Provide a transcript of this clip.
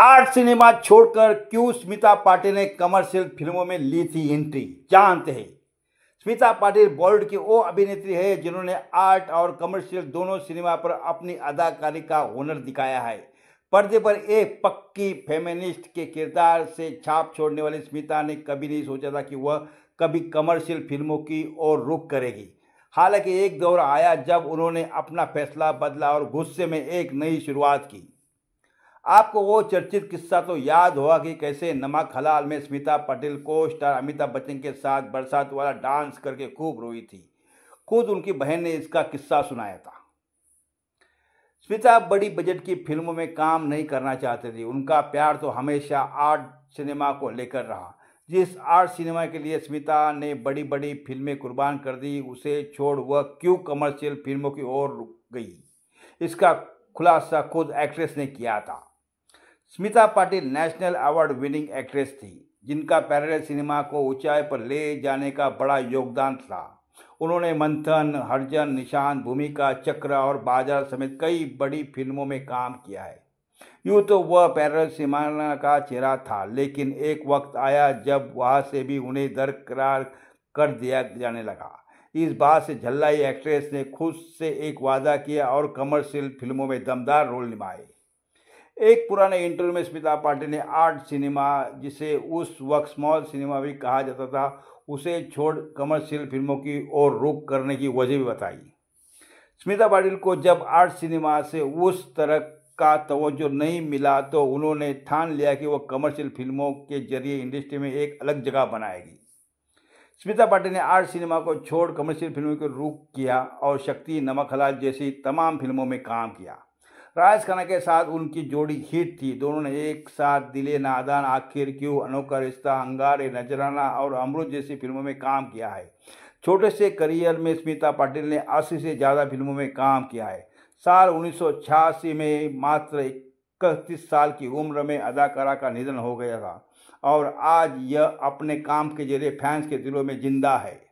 art cinema छोड़कर क्यों स्मिता पाटिल ने कमर्शियल फिल्मों में ली थी एंट्री जानते हैं स्मिता पाटिल बॉलीवुड की वो अभिनेत्री है जिन्होंने आर्ट और कमर्शियल दोनों सिनेमा पर अपनी अदाकारी का हुनर दिखाया है पर्दे पर एक पक्की फेमिनिस्ट के किरदार से छाप छोड़ने वाली स्मिता ने कभी नहीं सोचा था कि वह कभी कमर्शियल फिल्मों की ओर रुख करेगी हालांकि एक दौर आया जब उन्होंने अपना फैसला बदला और गुस्से में एक नई शुरुआत की आपको वो चर्चित किस्सा तो याद होगा कि कैसे नमक हलाल में स्मिता पटेल को स्टार अमिताभ बच्चन के साथ बरसात वाला डांस करके खूब रोई थी खुद उनकी बहन ने इसका किस्सा सुनाया था स्मिता बड़ी बजट की फिल्मों में काम नहीं करना चाहते थे उनका प्यार तो हमेशा आर्ट सिनेमा को लेकर रहा जिस आर्ट सिनेमा के लिए स्मिता ने बड़ी बड़ी फिल्में कुर्बान कर दी उसे छोड़ वह क्यों कमर्शियल फिल्मों की ओर रुक गई इसका खुलासा खुद एक्ट्रेस ने किया था Smita Patil national award winning actress थी जिनका पैरल सिनेमा को ऊंचाई पर ले जाने का बड़ा योगदान था उन्होंने मंथन हर्जन निशान भूमिका चक्र और बाजार समेत कई बड़ी फिल्मों में काम किया है यूँ तो वह पैरल सिनेमा का चेहरा था लेकिन एक वक्त आया जब वहाँ से भी उन्हें दरकरार कर दिया जाने लगा इस बात से झल्लाई एक्ट्रेस ने खुद से एक वादा किया और कमर्शियल फिल्मों में दमदार रोल निभाए एक पुराने इंटरव्यू में स्मिता पाटिल ने आर्ट सिनेमा जिसे उस वक्त स्मॉल सिनेमा भी कहा जाता था उसे छोड़ कमर्शियल फिल्मों की ओर रुख करने की वजह भी बताई स्मिता पाटिल को जब आर्ट सिनेमा से उस तरह का तवज्जो नहीं मिला तो उन्होंने ठान लिया कि वह कमर्शियल फिल्मों के जरिए इंडस्ट्री में एक अलग जगह बनाएगी स्मिता पाटिल ने आर्ट सिनेमा को छोड़ कमर्शियल फिल्मों को रुख किया और शक्ति नमक हलाल जैसी तमाम फिल्मों में काम किया राज खन्ना के साथ उनकी जोड़ी हिट थी दोनों ने एक साथ दिले नादान आखिर क्यों अनोखा रिश्ता अंगारे नजराना और अमरुद जैसी फिल्मों में काम किया है छोटे से करियर में स्मिता पाटिल ने अस्सी से ज़्यादा फिल्मों में काम किया है साल उन्नीस में मात्र इकतीस साल की उम्र में अदाकारा का निधन हो गया था और आज यह अपने काम के जरिए फैंस के दिलों में जिंदा है